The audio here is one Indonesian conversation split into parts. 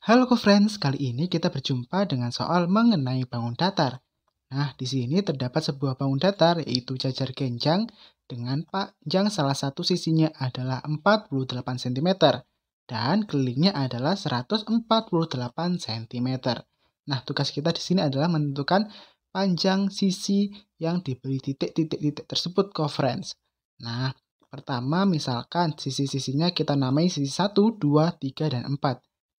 Halo friends, kali ini kita berjumpa dengan soal mengenai bangun datar. Nah, di sini terdapat sebuah bangun datar yaitu jajar genjang dengan panjang salah satu sisinya adalah 48 cm dan kelilingnya adalah 148 cm. Nah, tugas kita di sini adalah menentukan panjang sisi yang diberi titik-titik-titik tersebut co friends. Nah, pertama misalkan sisi-sisinya kita namai sisi 1, 2, 3, dan 4.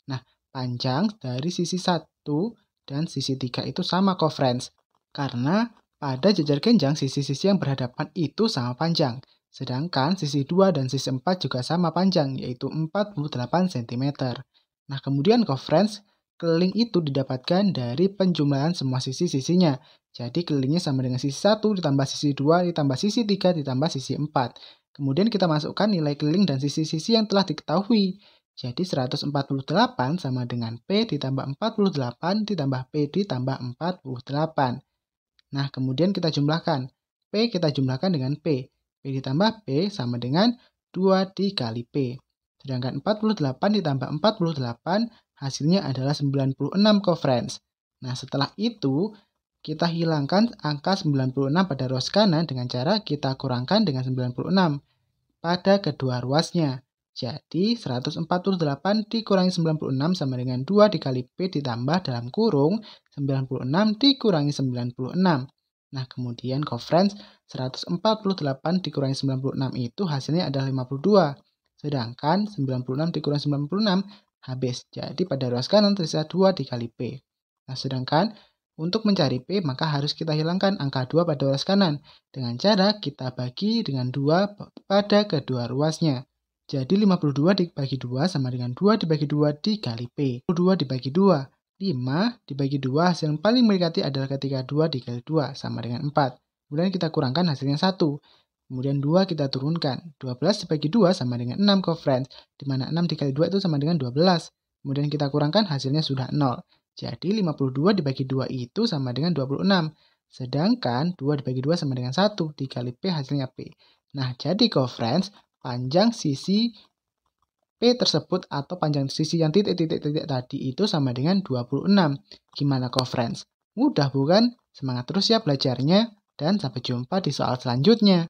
Nah, panjang dari sisi 1 dan sisi 3 itu sama kok friends. Karena pada jajar genjang sisi-sisi yang berhadapan itu sama panjang. Sedangkan sisi 2 dan sisi 4 juga sama panjang yaitu 48 cm. Nah kemudian kok friends, keliling itu didapatkan dari penjumlahan semua sisi-sisinya. Jadi kelilingnya sama dengan sisi 1 ditambah sisi 2 ditambah sisi 3 ditambah sisi 4. Kemudian kita masukkan nilai keliling dan sisi-sisi yang telah diketahui. Jadi 148 sama dengan P ditambah 48 ditambah P ditambah 48. Nah, kemudian kita jumlahkan. P kita jumlahkan dengan P. P ditambah P sama dengan 2 dikali P. Sedangkan 48 ditambah 48 hasilnya adalah 96 kofrens. Nah, setelah itu kita hilangkan angka 96 pada ruas kanan dengan cara kita kurangkan dengan 96 pada kedua ruasnya. Jadi 148 dikurangi 96 sama dengan 2 dikali P ditambah dalam kurung 96 dikurangi 96. Nah kemudian conference 148 dikurangi 96 itu hasilnya adalah 52. Sedangkan 96 dikurangi 96 habis. Jadi pada ruas kanan tersisa 2 dikali P. Nah sedangkan untuk mencari P maka harus kita hilangkan angka 2 pada ruas kanan. Dengan cara kita bagi dengan 2 pada kedua ruasnya. Jadi 52 dibagi 2 sama dengan 2 dibagi 2 dikali P. 2 dibagi 2. 5 dibagi 2 hasil yang paling mendekati adalah ketika 2 dikali 2 sama dengan 4. Kemudian kita kurangkan hasilnya 1. Kemudian 2 kita turunkan. 12 dibagi 2 sama dengan 6 ke friends, di mana 6 dikali 2 itu sama dengan 12. Kemudian kita kurangkan hasilnya sudah 0. Jadi 52 dibagi 2 itu sama dengan 26. Sedangkan 2 dibagi 2 sama dengan 1 dikali P hasilnya P. Nah, jadi co-friends, panjang sisi P tersebut atau panjang sisi yang titik-titik-titik tadi itu sama dengan 26. Gimana kok friends? Mudah bukan? Semangat terus ya belajarnya dan sampai jumpa di soal selanjutnya.